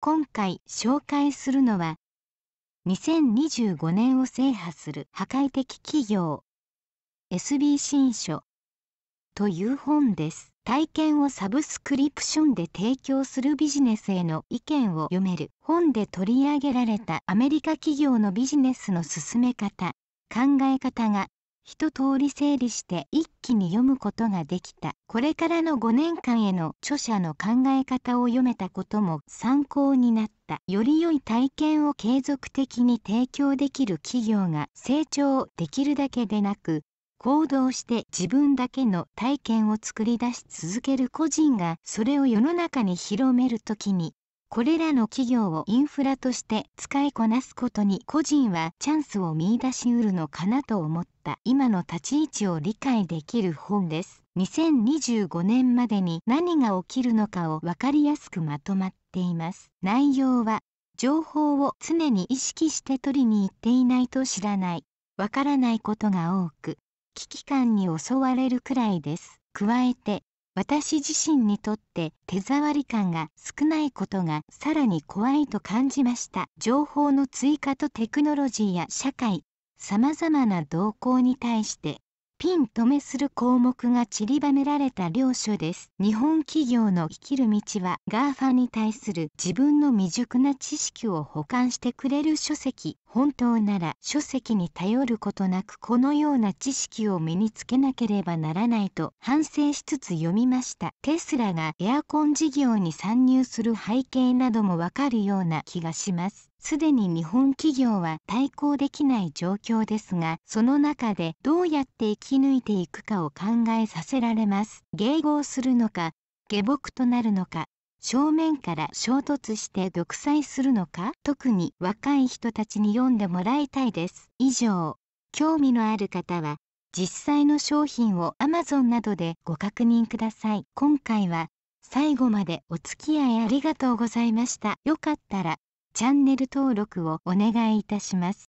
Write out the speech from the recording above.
今回紹介するのは2025年を制覇する破壊的企業 SB 新書という本です体験をサブスクリプションで提供するビジネスへの意見を読める本で取り上げられたアメリカ企業のビジネスの進め方考え方が一通り整理して一気に読むことができたこれからの5年間への著者の考え方を読めたことも参考になったより良い体験を継続的に提供できる企業が成長できるだけでなく行動して自分だけの体験を作り出し続ける個人がそれを世の中に広める時にこれらの企業をインフラとして使いこなすことに個人はチャンスを見出しうるのかなと思った今の立ち位置を理解できる本です。2025年までに何が起きるのかを分かりやすくまとまっています。内容は情報を常に意識して取りに行っていないと知らない、わからないことが多く、危機感に襲われるくらいです。加えて私自身にとって手触り感が少ないことがさらに怖いと感じました情報の追加とテクノロジーや社会さまざまな動向に対してピン止めする項目が散りばめられた領書です。日本企業の生きる道は GAFA に対する自分の未熟な知識を保管してくれる書籍。本当なら書籍に頼ることなくこのような知識を身につけなければならないと反省しつつ読みました。テスラがエアコン事業に参入する背景などもわかるような気がします。すでに日本企業は対抗できない状況ですが、その中でどうやって生き抜いていくかを考えさせられます。迎合するのか、下僕となるのか、正面から衝突して玉砕するのか、特に若い人たちに読んでもらいたいです。以上、興味のある方は、実際の商品を Amazon などでご確認ください。今回は最後までお付き合いありがとうございました。よかったらチャンネル登録をお願いいたします。